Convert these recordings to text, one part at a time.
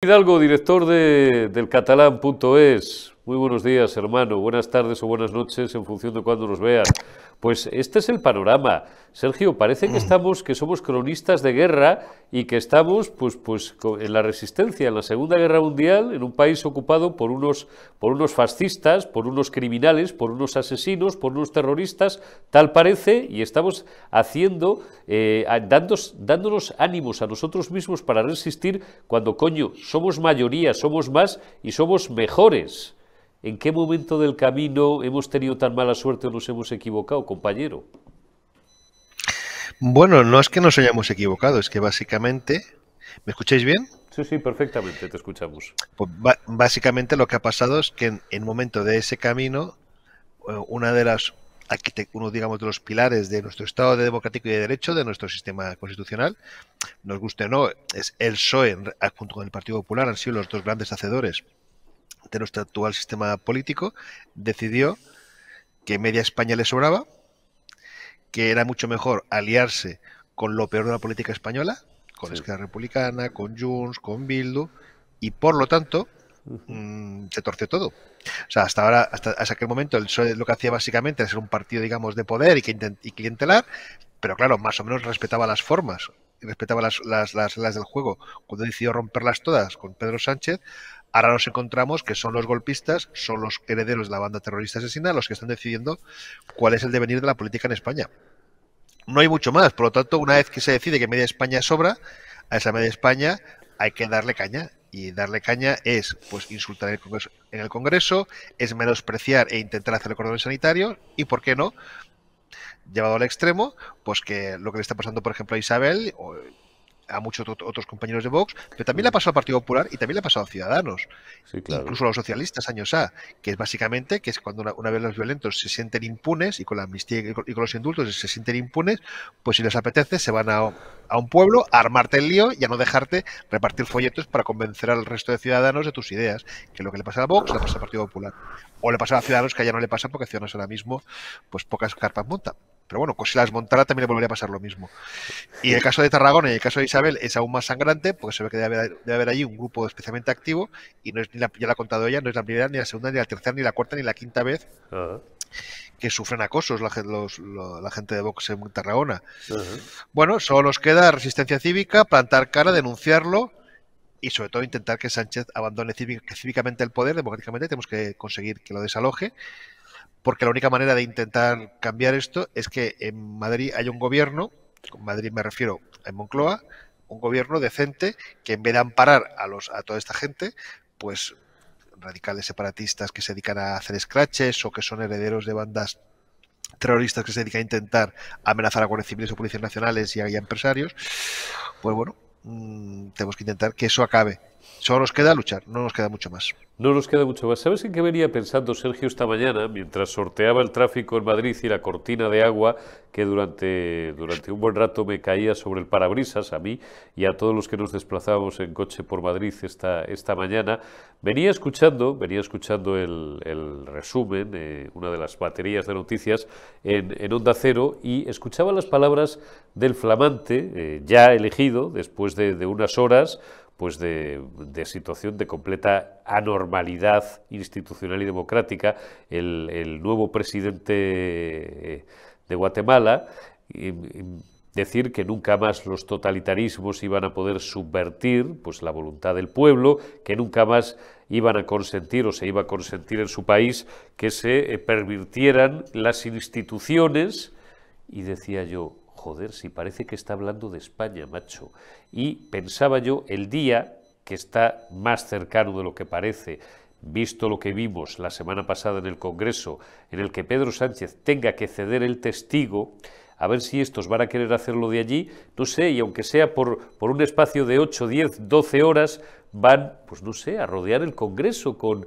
Hidalgo, director de, del catalán.es. Muy buenos días, hermano. Buenas tardes o buenas noches en función de cuándo nos veas. Pues este es el panorama. Sergio, parece que mm. estamos, que somos cronistas de guerra y que estamos pues, pues, en la resistencia, en la Segunda Guerra Mundial, en un país ocupado por unos, por unos fascistas, por unos criminales, por unos asesinos, por unos terroristas, tal parece, y estamos haciendo, eh, dándonos ánimos a nosotros mismos para resistir cuando, coño, somos mayoría, somos más y somos mejores. ¿En qué momento del camino hemos tenido tan mala suerte o nos hemos equivocado, compañero? Bueno, no es que nos hayamos equivocado, es que básicamente... ¿Me escucháis bien? Sí, sí, perfectamente, te escuchamos. Pues básicamente lo que ha pasado es que en, el momento de ese camino, eh, una de las uno digamos de los pilares de nuestro Estado de democrático y de derecho, de nuestro sistema constitucional, nos guste o no, es el PSOE junto con el Partido Popular han sido los dos grandes hacedores de nuestro actual sistema político, decidió que media España le sobraba, que era mucho mejor aliarse con lo peor de la política española, con Esquerra Republicana, con Junts, con Bildu, y por lo tanto mm, se torció todo. O sea, hasta ahora, hasta, aquel momento, lo que hacía básicamente era ser un partido, digamos, de poder y, clientelar, pero claro, más o menos respetaba las formas, respetaba las, las, las del juego. Cuando decidió romperlas todas con Pedro Sánchez, Ahora nos encontramos que son los golpistas, son los herederos de la banda terrorista asesina los que están decidiendo cuál es el devenir de la política en España. No hay mucho más, por lo tanto, una vez que se decide que media España sobra, a esa media España hay que darle caña. Y darle caña es pues insultar en el Congreso, es menospreciar e intentar hacer el cordón sanitario y, ¿por qué no? Llevado al extremo, pues que lo que le está pasando, por ejemplo, a Isabel, o, a muchos otros compañeros de Vox, pero también le ha pasado al Partido Popular y también le ha pasado a Ciudadanos, incluso a los socialistas años A, que es básicamente que es cuando una, vez los violentos se sienten impunes y con la amnistía y con, los indultos se sienten impunes, pues si les apetece se van a, un pueblo a armarte el lío y a no dejarte repartir folletos para convencer al resto de ciudadanos de tus ideas, que lo que le pasa a Vox le pasa al Partido Popular, o le pasa a Ciudadanos que ya no le pasa porque Ciudadanos ahora mismo pues pocas carpas monta. Pero bueno, pues si las montara también le volvería a pasar lo mismo. Y el caso de Tarragona y el caso de Isabel es aún más sangrante porque se ve que debe haber, debe allí un grupo especialmente activo y no es ni la, ya lo ha contado ella, no es la primera, ni la segunda, ni la tercera, ni la cuarta, ni la quinta vez que sufren acosos la, gente de Vox en Tarragona. Bueno, solo nos queda resistencia cívica, plantar cara, denunciarlo y sobre todo intentar que Sánchez abandone cívicamente el poder, democráticamente tenemos que conseguir que lo desaloje porque la única manera de intentar cambiar esto es que en Madrid hay un gobierno, con Madrid me refiero a Moncloa, un gobierno decente que en vez de amparar a, los, a toda esta gente, pues radicales separatistas que se dedican a hacer scratches o que son herederos de bandas terroristas que se dedican a intentar amenazar a guardias civiles o policías nacionales y a, empresarios, pues bueno, mm, tenemos que intentar que eso acabe. Solo nos queda luchar, no nos queda mucho más. No nos queda mucho más. ¿Sabes en qué venía pensando Sergio esta mañana mientras sorteaba el tráfico en Madrid y la cortina de agua que durante, durante un buen rato me caía sobre el parabrisas a mí y a todos los que nos desplazábamos en coche por Madrid esta, esta mañana? Venía escuchando, venía escuchando el, el resumen, eh, una de las baterías de noticias en, Onda Cero y escuchaba las palabras del flamante eh, ya elegido después de, de unas horas pues de, situación de completa anormalidad institucional y democrática, el, nuevo presidente eh, de Guatemala decir que nunca más los totalitarismos iban a poder subvertir pues la voluntad del pueblo, que nunca más iban a consentir o se iba a consentir en su país que se eh, pervirtieran las instituciones y decía yo, Joder, si parece que está hablando de España, macho. Y pensaba yo, el día que está más cercano de lo que parece, visto lo que vimos la semana pasada en el Congreso, en el que Pedro Sánchez tenga que ceder el testigo, a ver si estos van a querer hacerlo de allí, no sé, y aunque sea por, por un espacio de 8, 10, 12 horas, van, pues no sé, a rodear el Congreso con,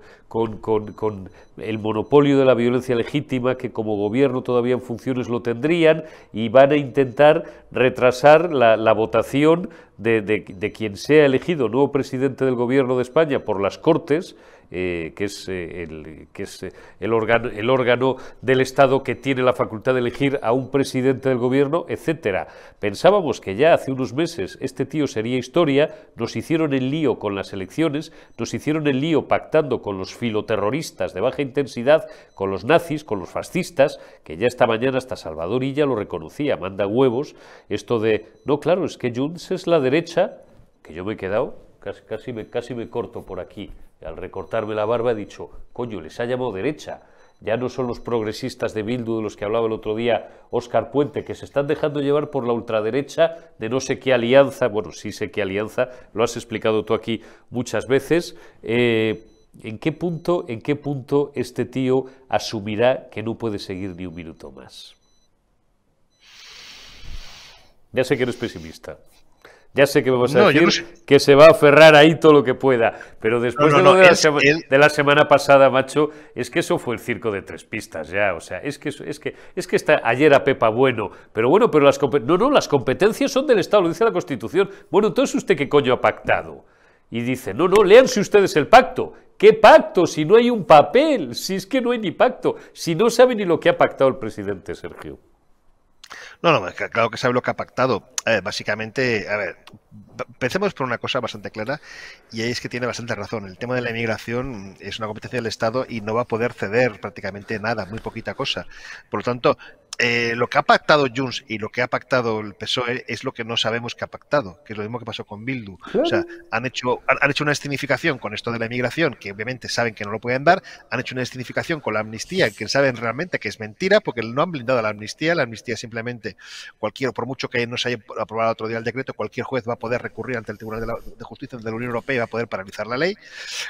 el monopolio de la violencia legítima que como gobierno todavía en funciones lo tendrían y van a intentar retrasar la, la votación de quien sea elegido nuevo presidente del Gobierno de España por las Cortes eh, que es, eh, el, que es eh, el, órgano, el órgano del Estado que tiene la facultad de elegir a un presidente del gobierno, etcétera. Pensábamos que ya hace unos meses este tío sería historia, nos hicieron el lío con las elecciones, nos hicieron el lío pactando con los filoterroristas de baja intensidad, con los nazis, con los fascistas, que ya esta mañana hasta Salvador Illa lo reconocía, manda huevos, esto de, no, claro, es que Junts es la derecha, que yo me he quedado, casi, me, casi me corto por aquí. Al recortarme la barba he dicho, coño, les ha llamado derecha. Ya no son los progresistas de Bildu de los que hablaba el otro día Óscar Puente, que se están dejando llevar por la ultraderecha de no sé qué alianza. Bueno, sí sé qué alianza, lo has explicado tú aquí muchas veces. Eh, ¿En qué punto, en qué punto este tío asumirá que no puede seguir ni un minuto más? Ya sé que eres pesimista. Ya sé que vamos a decir que se va a aferrar ahí todo lo que pueda, pero después de, de, la semana pasada, macho, es que eso fue el circo de tres pistas ya, o sea, es que es que es que está ayer a Pepa bueno, pero bueno, pero las no no, las competencias son del Estado, lo dice la Constitución. Bueno, entonces usted qué coño ha pactado? Y dice, "No, no, léanse ustedes el pacto." ¿Qué pacto si no hay un papel? Si es que no hay ni pacto, si no sabe ni lo que ha pactado el presidente Sergio. No, no, claro que sabe lo que ha pactado. Eh, básicamente, a ver, pensemos por una cosa bastante clara y ahí es que tiene bastante razón. El tema de la inmigración es una competencia del Estado y no va a poder ceder prácticamente nada, muy poquita cosa. Por lo tanto, eh, lo que ha pactado Junts y lo que ha pactado el PSOE es lo que no sabemos que ha pactado, que es lo mismo que pasó con Bildu. O sea, han hecho, han, hecho una escenificación con esto de la inmigración, que obviamente saben que no lo pueden dar, han hecho una escenificación con la amnistía, que saben realmente que es mentira, porque no han blindado la amnistía, la amnistía simplemente cualquier, por mucho que no se haya aprobado otro día el decreto, cualquier juez va a poder recurrir ante el Tribunal de, Justicia de la Unión Europea y va a poder paralizar la ley,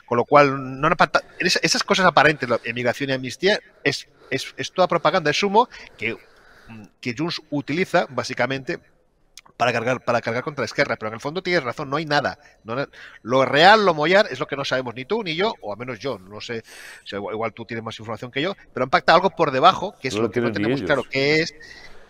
con lo cual no han esas, cosas aparentes, la emigración y amnistía, es es, toda propaganda, de sumo que, mm, que Junts utiliza básicamente para cargar, para cargar contra la izquierda, pero en el fondo tienes razón, no hay nada. lo real, lo mollar, es lo que no sabemos ni tú ni yo, o al menos yo, no sé, igual, tú tienes más información que yo, pero impacta algo por debajo, que es lo, que no tenemos claro, que es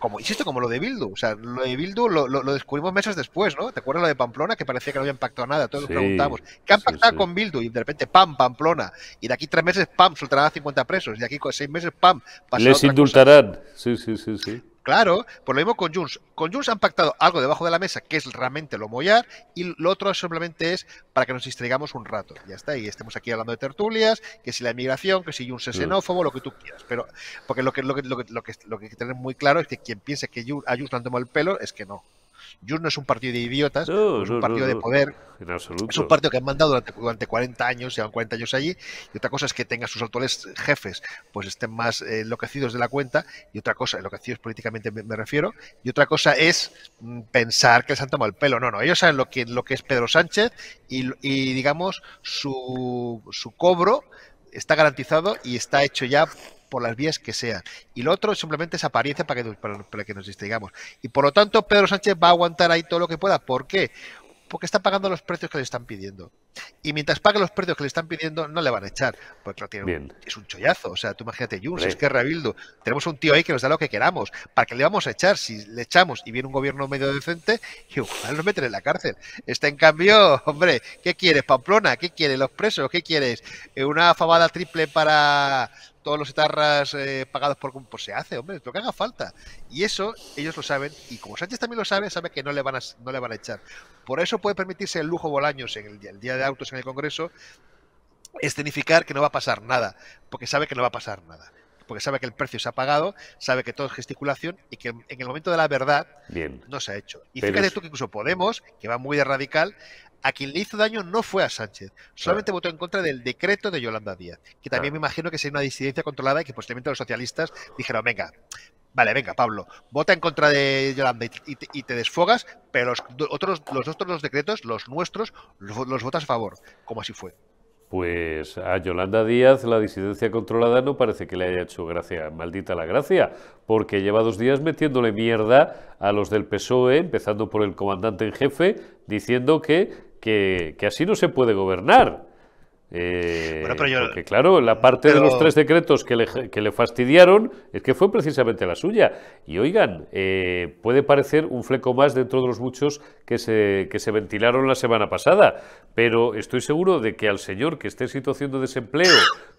como, insisto, como lo de Bildu. O sea, lo de Bildu lo, descubrimos meses después, ¿no? ¿Te acuerdas lo de Pamplona? Que parecía que no había impactado nada. Todos nos preguntamos, ¿qué han impactado con Bildu? Y de repente, pam, Pamplona. Y de aquí tres meses, pam, soltará a 50 presos. Y de aquí seis meses, pam, Les indultarán. Sí, sí, sí, sí. Claro, por lo mismo con Junts. Con Junts han pactado algo debajo de la mesa, que es realmente lo mollar, y lo otro simplemente es para que nos distraigamos un rato. Ya está, y estemos aquí hablando de tertulias, que si la inmigración, que si Junts es mm. xenófobo, lo que tú quieras. Pero, porque lo que, lo lo que, que, hay que tener muy claro es que quien piense que a Junts le han tomado el pelo es que no. Jus no es un partido de idiotas, es un partido de poder. Es un partido que han mandado durante, 40 años, llevan 40 años allí, y otra cosa es que tenga sus actuales jefes, pues estén más eh, enloquecidos de la cuenta, y otra cosa, enloquecidos políticamente me, refiero, y otra cosa es mm, pensar que les han tomado el pelo. No, no, ellos saben lo que, lo que es Pedro Sánchez y, digamos, su, su cobro está garantizado y está hecho ya por las vías que sean. Y lo otro simplemente es apariencia para que, que nos distraigamos. Y por lo tanto, Pedro Sánchez va a aguantar ahí todo lo que pueda. ¿Por qué? Porque está pagando los precios que le están pidiendo. Y mientras pague los precios que le están pidiendo, no le van a echar. Porque lo tiene es un chollazo. O sea, tú imagínate, Junts, es que Rebildo, Tenemos un tío ahí que nos da lo que queramos. ¿Para qué le vamos a echar? Si le echamos y viene un gobierno medio decente, y nos meten en la cárcel. Está en cambio, hombre, ¿qué quieres, Pamplona? ¿Qué quieres, los presos? ¿Qué quieres? Eh, ¿Una fabada triple para todos los etarras eh, pagados por pues se hace, hombre, lo que haga falta. Y eso ellos lo saben, y como Sánchez también lo sabe, sabe que no le van a, no le van a echar. Por eso puede permitirse el lujo Bolaños en el, el día de autos en el Congreso escenificar que no va a pasar nada, porque sabe que no va a pasar nada porque sabe que el precio se ha pagado, sabe que todo es gesticulación y que en el momento de la verdad no se ha hecho. Y fíjate tú que incluso Podemos, que va muy de radical, a quien le hizo daño no fue a Sánchez, solamente votó en contra del decreto de Yolanda Díaz, que también me imagino que sería una disidencia controlada y que posteriormente los socialistas dijeron, venga, Vale, venga, Pablo, vota en contra de Yolanda y te, y te desfogas, pero los otros, los otros los decretos, los nuestros, los votas a favor, como así fue. Pues a Yolanda Díaz la disidencia controlada no parece que le haya hecho gracia, maldita la gracia, porque lleva dos días metiéndole mierda a los del PSOE, empezando por el comandante en jefe, diciendo que, que, que así no se puede gobernar. Eh, bueno, pero claro, la parte de los tres decretos que le, que le, fastidiaron es que fue precisamente la suya. Y oigan, eh, puede parecer un fleco más dentro de los muchos que que se ventilaron la semana pasada, pero estoy seguro de que al señor que esté en situación de desempleo,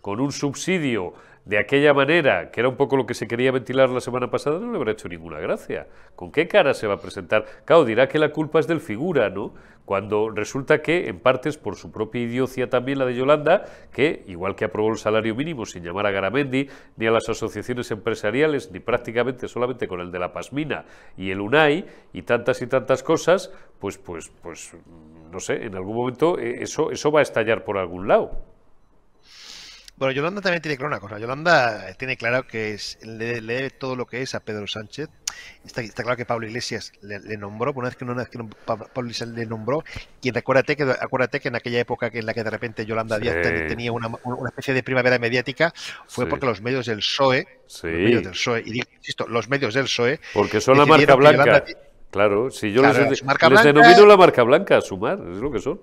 con un subsidio, de aquella manera, que era un poco lo que se quería ventilar la semana pasada, no le habrá hecho ninguna gracia. ¿Con qué cara se va a presentar? Claro, dirá que la culpa es del figura, ¿no? Cuando resulta que, en partes por su propia idiocia también la de Yolanda, que, igual que aprobó el salario mínimo sin llamar a Garamendi, ni a las asociaciones empresariales, ni prácticamente solamente con el de la Pasmina y el UNAI, y tantas y tantas cosas, pues, pues, pues, no sé, en algún momento eh, eso, eso va a estallar por algún lado. Bueno, Yolanda también tiene claro una cosa. Yolanda eh, tiene claro que es, todo lo que es a Pedro Sánchez. Está, claro que Pablo Iglesias le, nombró, una vez que, Pablo Iglesias le nombró, Y acuérdate que, acuérdate que en aquella época que en la que de repente Yolanda Díaz tenía una, especie de primavera mediática, fue porque los medios del PSOE, los medios del e, y insisto, los medios del PSOE, porque son la marca blanca. claro, si yo los denomino la marca blanca, a sumar, es lo que son.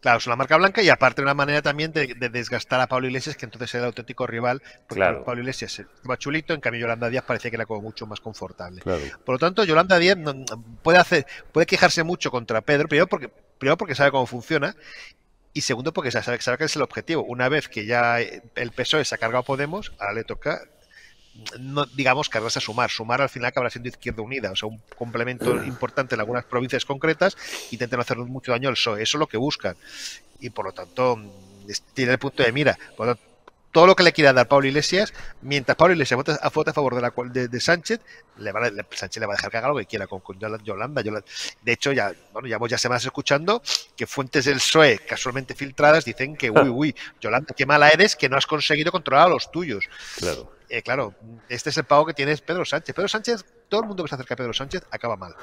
Claro, es una marca blanca y aparte una manera también de, desgastar a Pablo Iglesias, que entonces era el auténtico rival, porque Pablo Iglesias estaba chulito, en cambio Yolanda Díaz parecía que era como mucho más confortable. Por lo tanto, Yolanda Díaz puede, hacer, puede quejarse mucho contra Pedro, primero porque, primero porque sabe cómo funciona y segundo porque sabe, sabe que es el objetivo. Una vez que ya el PSOE se ha cargado Podemos, ahora le toca digamos, que vas a sumar. Sumar al final acabará siendo Izquierda Unida, o sea, un complemento importante en algunas provincias concretas, intentan hacer mucho daño al PSOE. Eso es lo que buscan. Y por lo tanto, tiene el punto de mira. todo lo que le quiera dar Pablo Iglesias, mientras Pablo Iglesias vote a, a favor de, la, de, Sánchez, le, Sánchez le va a dejar que haga lo que quiera con, Yolanda, de hecho, ya bueno, van ya escuchando que fuentes del PSOE, casualmente filtradas, dicen que, uy, uy, Yolanda, qué mala eres que no has conseguido controlar a los tuyos. Claro. Eh, claro, este es el pago que tiene Pedro Sánchez. Pedro Sánchez, todo el mundo que se acerca a Pedro Sánchez acaba mal.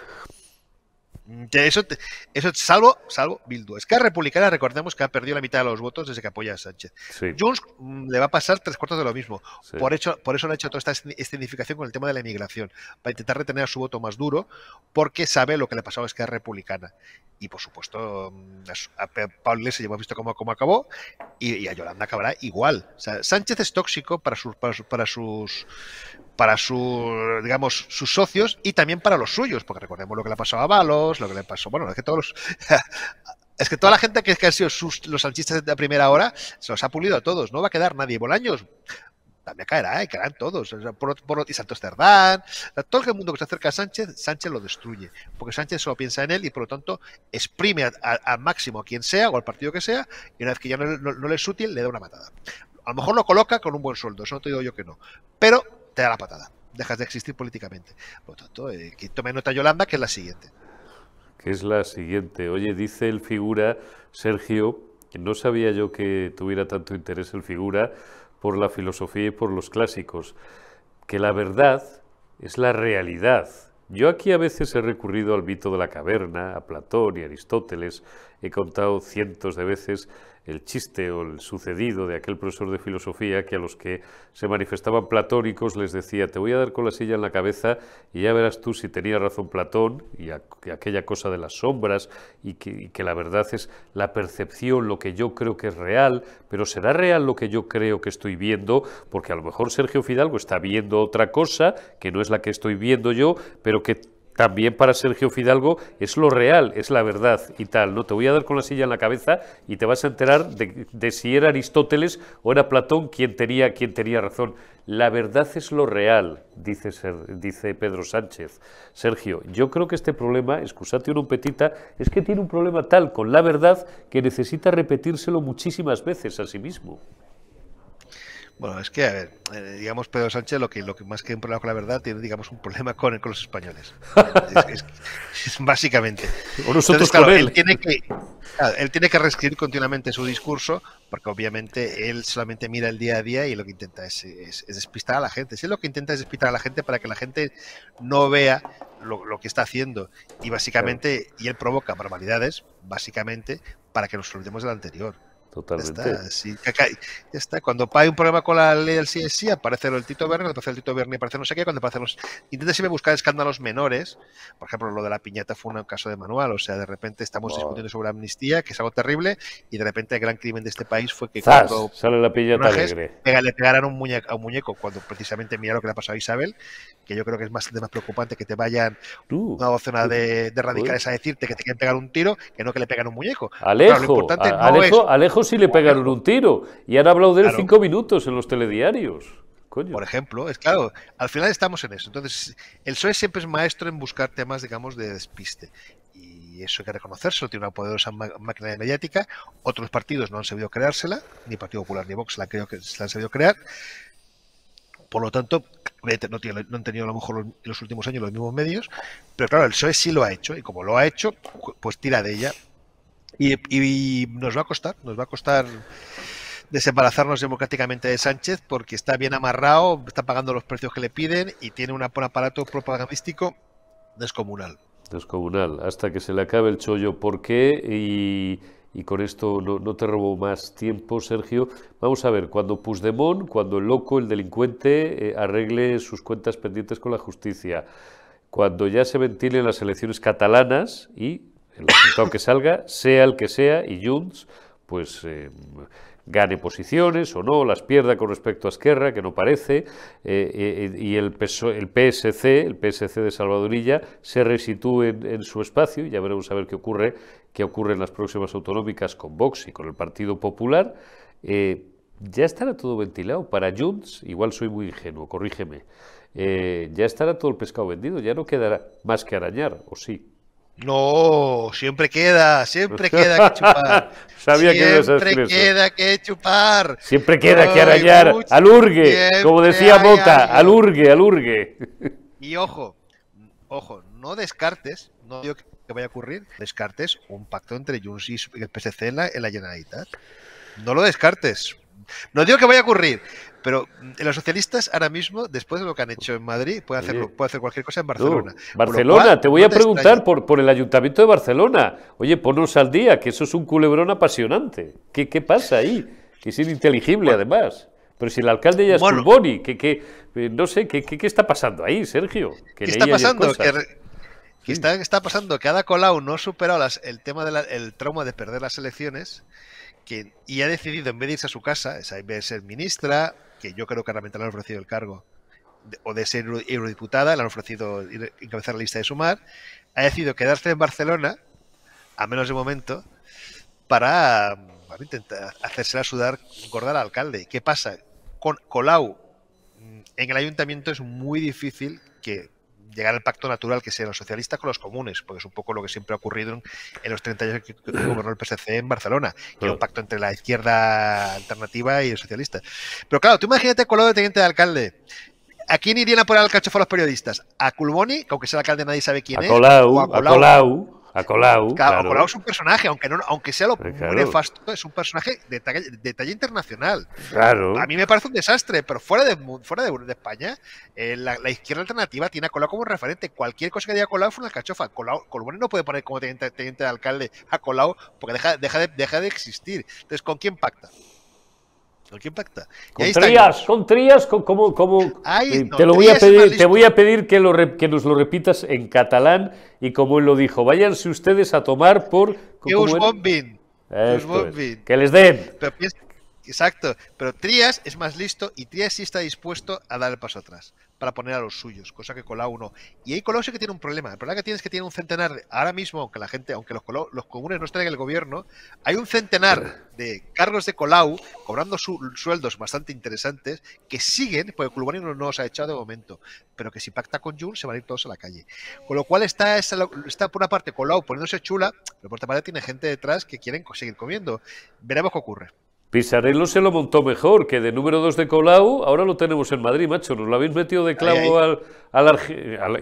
Mm, eso, eso salvo, salvo Bildu. Esquerra Republicana, recordemos que ha perdido la mitad de los votos desde que apoya a Sánchez. Junts mm, le va a pasar tres cuartos de lo mismo. Por, hecho, por eso han hecho toda esta escenificación con el tema de la inmigración, para intentar retener a su voto más duro, porque sabe lo que le ha pasado a Esquerra Republicana. Y por supuesto, mm, a Pablo se llevó visto cómo, cómo acabó, y, a Yolanda acabará igual. Sánchez es tóxico para sus, para, para sus para sus digamos sus socios y también para los suyos, porque recordemos lo que le ha pasado a Balos, lo que le pasó. Bueno, es que todos Es que toda la gente que, que han sido los salchistas de primera hora se los ha pulido a todos. No va a quedar nadie. Bolaños también caerá, y ¿eh? caerán todos. Por, por, y Santos Cerdán. Todo el mundo que se acerca a Sánchez, Sánchez lo destruye. Porque Sánchez solo piensa en él y por lo tanto exprime al máximo a quien sea o al partido que sea. Y una vez que ya no, le es útil, le da una patada. A lo mejor lo coloca con un buen sueldo. Eso no te digo yo que no. Pero te da la patada. Dejas de existir políticamente. Por lo tanto, eh, que tome nota Yolanda, que es la siguiente es la siguiente. Oye, dice el figura, Sergio, que no sabía yo que tuviera tanto interés el figura por la filosofía y por los clásicos, que la verdad es la realidad. Yo aquí a veces he recurrido al mito de la caverna, a Platón y Aristóteles, he contado cientos de veces el chiste o el sucedido de aquel profesor de filosofía que a los que se manifestaban platónicos les decía, te voy a dar con la silla en la cabeza y ya verás tú si tenía razón Platón y aquella cosa de las sombras y que, y que la verdad es la percepción, lo que yo creo que es real, pero será real lo que yo creo que estoy viendo, porque a lo mejor Sergio Fidalgo está viendo otra cosa que no es la que estoy viendo yo, pero que también para Sergio Fidalgo es lo real, es la verdad y tal. No te voy a dar con la silla en la cabeza y te vas a enterar de, si era Aristóteles o era Platón quien tenía, quien tenía razón. La verdad es lo real, dice, dice Pedro Sánchez. Sergio, yo creo que este problema, excusate un petita, es que tiene un problema tal con la verdad que necesita repetírselo muchísimas veces a sí mismo. Bueno, es que, a ver, eh, digamos, Pedro Sánchez, lo que, lo más que un problema con la verdad, tiene, digamos, un problema con, con los españoles. básicamente. O nosotros él. tiene que, él tiene que reescribir continuamente su discurso, porque obviamente él solamente mira el día a día y lo que intenta es, despistar a la gente. él lo que intenta es despistar a la gente para que la gente no vea lo, lo que está haciendo. Y básicamente, y él provoca barbaridades, básicamente, para que nos olvidemos del anterior. Totalmente. Ya está, Cuando hay un problema con la ley del CSI, aparece el Tito Berni, cuando aparece el Tito Berni, aparece no sé qué, cuando aparece los... Intenta siempre buscar escándalos menores. Por ejemplo, lo de la piñata fue un caso de manual. O sea, de repente estamos discutiendo sobre amnistía, que es algo terrible, y de repente el gran crimen de este país fue que cuando sale la piñata alegre. le pegaran un muñeco, a un muñeco, cuando precisamente mira lo que le ha pasado a Isabel, que yo creo que es más, más preocupante que te vayan una docena de, de radicales a decirte que te quieren pegar un tiro, que no que le pegan un muñeco. Alejo, claro, importante no Alejo, es si le pegaron un tiro y han hablado de él cinco minutos en los telediarios. Por ejemplo, es claro, al final estamos en eso. Entonces, el PSOE siempre es maestro en buscar temas, digamos, de despiste. Y eso hay que reconocérselo, tiene una poderosa máquina mediática. Otros partidos no han sabido creársela, ni Partido Popular ni Vox la, creo que se la han sabido crear. Por lo tanto, no, no, han tenido a lo mejor en los últimos años los mismos medios, pero claro, el PSOE sí lo ha hecho, y como lo ha hecho, pues tira de ella y, nos va a costar, nos va a costar desembarazarnos democráticamente de Sánchez porque está bien amarrado, está pagando los precios que le piden y tiene un aparato propagandístico descomunal. Descomunal, hasta que se le acabe el chollo. ¿Por qué? Y, con esto no, te robo más tiempo, Sergio. Vamos a ver, cuando Puigdemont, cuando el loco, el delincuente, eh, arregle sus cuentas pendientes con la justicia, cuando ya se ventilen las elecciones catalanas y el resultado que salga, sea el que sea, y Junts, pues eh, gane posiciones o no, las pierda con respecto a Esquerra, que no parece, eh, eh, y el, PSC, el PSC de Salvadorilla, se resitúe en, su espacio, y ya veremos a ver qué ocurre, qué ocurre en las próximas autonómicas con Vox y con el Partido Popular. ya estará todo ventilado. Para Junts, igual soy muy ingenuo, corrígeme, ya estará todo el pescado vendido, ya no quedará más que arañar, o sí. No, siempre queda, siempre queda que chupar. Sabía siempre queda que chupar. Siempre queda que arañar. alurgue, como decía Mota, alurgue, alurgue. Y ojo, ojo, no descartes, no digo que vaya a ocurrir, descartes un pacto entre Junts y el PSC en la, en No lo descartes, no digo que vaya a ocurrir, pero mm, los socialistas ahora mismo, después de lo que han hecho en Madrid, pueden hacer, hacer cualquier cosa en Barcelona. Barcelona, te voy a preguntar por, el Ayuntamiento de Barcelona. Oye, ponnos al día, que eso es un culebrón apasionante. ¿Qué, pasa ahí? Que es ininteligible además. Pero si el alcalde ya es un boni. que, eh, no sé, ¿qué está pasando ahí, Sergio? ¿Qué está pasando? ¿Qué está, pasando que Ada Colau no ha superado el tema del trauma de perder las elecciones y ha decidido, en vez de irse a su casa, en vez de ser ministra, que yo creo que realmente le han ofrecido el cargo, o de ser eurodiputada, le han ofrecido encabezar la lista de Sumar, ha decidido quedarse en Barcelona, a menos de momento, para, para intentar hacerse sudar, engordar al alcalde. ¿Qué pasa? Con Colau mm, en el ayuntamiento es muy difícil que llegar al pacto natural que sea los socialistas con los comunes, porque es un poco lo que siempre ha ocurrido en, los 30 años que gobernó el PSC en Barcelona, que era un pacto entre la izquierda alternativa y el socialista. Pero claro, tú imagínate el color de teniente de alcalde. ¿A quién irían a poner al cachofa los periodistas? ¿A Culboni, que aunque sea el alcalde nadie sabe quién es? a Colau. A Colau a Colau. Claro, es un personaje, aunque, no, aunque sea lo pues es un personaje de talla, internacional. Claro. A mí me parece un desastre, pero fuera de, fuera de, España, eh, la, izquierda alternativa tiene a Colau como referente. Cualquier cosa que diga Colau fue una cachofa. Colau, no puede poner como teniente, de alcalde a Colau porque deja, deja de existir. Entonces, ¿con quién pacta? Lo que impacta. Con Trías, con Trías, como, como te lo voy a pedir, te voy a pedir que, lo que nos lo repitas en catalán y como él lo dijo, váyanse ustedes a tomar por. Que les den. Exacto, pero Trias es más listo y Trias sí está dispuesto a dar el paso atrás para poner a los suyos, cosa que Colau no. Y ahí Colau sí que tiene un problema. El problema que tiene es que tiene un centenar, ahora mismo, aunque la gente, aunque los, los comunes no estén en el gobierno, hay un centenar de carros de Colau cobrando su, sueldos bastante interesantes que siguen, porque Clubani no los ha echado de momento, pero que si pacta con Jun se van a ir todos a la calle. Con lo cual está, está por una parte Colau poniéndose chula, pero por otra parte tiene gente detrás que quieren seguir comiendo. Veremos qué ocurre. Pisarello se lo montó mejor, que de número 2 de Colau, ahora lo tenemos en Madrid, macho. Nos lo habéis metido de clavo Al,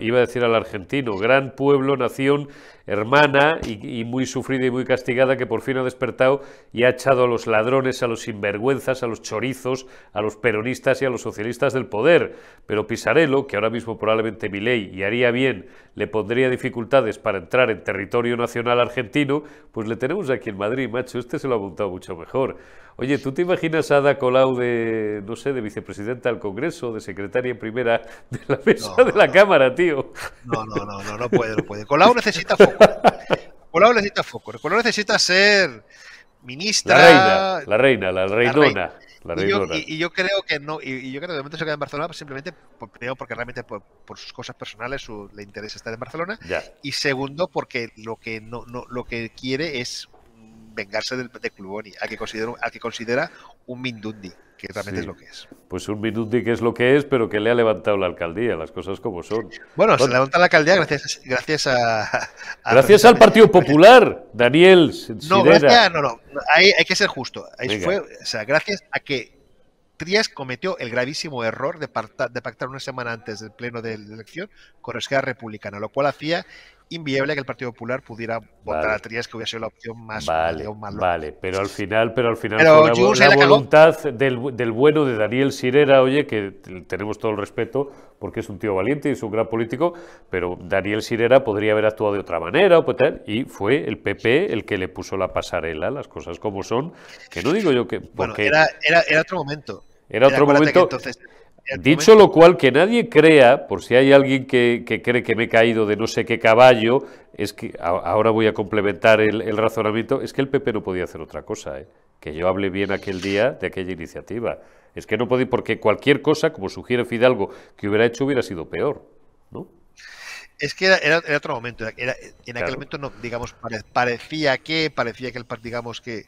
iba a decir al argentino, gran pueblo, nación, hermana y, muy sufrida y muy castigada, que por fin ha despertado y ha echado a los ladrones, a los sinvergüenzas, a los chorizos, a los peronistas y a los socialistas del poder. Pero Pisarello, que ahora mismo probablemente Milei y haría bien, le pondría dificultades para entrar en territorio nacional argentino, pues le tenemos aquí en Madrid, macho. Este se lo ha montado mucho mejor. Oye, ¿tú te imaginas a Ada Colau de, no sé, de vicepresidenta del Congreso, de secretaria primera de la mesa de la Cámara, tío? No, no, no, no, no puede, no puede. Colau necesita foco. Colau necesita foco. Colau necesita ser ministra. La reina, la reina, la reinona. y, yo, creo que no, y, yo creo que de momento se queda en Barcelona pues simplemente primero porque realmente por, sus cosas personales su, le interesa estar en Barcelona y segundo porque lo que no, no lo que quiere es vengarse del, de Cluboni, al que, considera, que considera un Mindundi, que realmente es lo que es. Pues un Mindundi que es lo que es, pero que le ha levantado la alcaldía, las cosas como son. Bueno, se levanta la alcaldía gracias, gracias a, Gracias al Partido Popular, Daniel. No, gracias, no, no, hay, hay, que ser justo. gracias a que Trias cometió el gravísimo error de, pactar una semana antes del pleno de la elección con Esquerra Republicana, lo cual hacía inviable que el Partido Popular pudiera votar a Trias, que hubiera sido la opción más vale, más vale, pero al final, pero al final la, voluntad del, bueno de Daniel Sirera, oye, que tenemos todo el respeto porque es un tío valiente y es un gran político, pero Daniel Sirera podría haber actuado de otra manera pues y fue el PP el que le puso la pasarela, las cosas como son, que no digo yo que... era, era otro momento. Era otro momento. Entonces, Dicho lo cual, que nadie crea, por si hay alguien que, cree que me he caído de no sé qué caballo, es que ahora voy a complementar el, razonamiento, es que el PP no podía hacer otra cosa, ¿eh? que yo hable bien aquel día de aquella iniciativa. Es que no podía, porque cualquier cosa, como sugiere Fidalgo, que hubiera hecho hubiera sido peor, ¿no? Es que era, otro momento, en aquel momento digamos, parecía que, parecía que el digamos que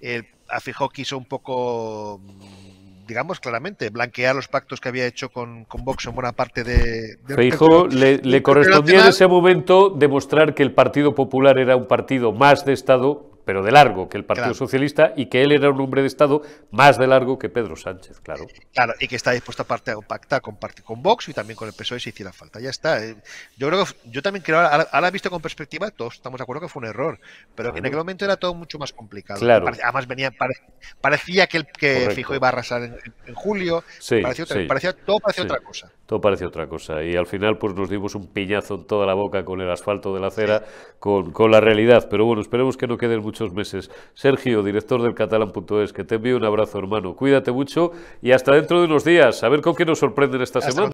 el fijó quiso un poco mm, digamos claramente, blanquear los pactos que había hecho con, con Vox en buena parte de... le correspondía en ese momento demostrar que el Partido Popular era un partido más de Estado pero de largo que el Partido Socialista y que él era un hombre de Estado más de largo que Pedro Sánchez, claro. Eh, claro, y que está dispuesto a, parte, a pactar con, con Vox y también con el PSOE si hiciera falta. Ya está. Eh. Yo creo que yo también creo, ahora, visto con perspectiva, todos estamos de acuerdo que fue un error, pero en aquel momento era todo mucho más complicado. Claro. Además venía, parecía que el que Fijo iba a arrasar en, julio, parecía todo parecía otra cosa. Todo parecía otra cosa. Y al final pues nos dimos un piñazo en toda la boca con el asfalto de la acera, con, con la realidad. Pero bueno, esperemos que no queden mucho meses. Sergio, director del catalán.es, que te envío un abrazo, hermano. Cuídate mucho y hasta dentro de unos días. A ver con qué nos sorprenden esta semana.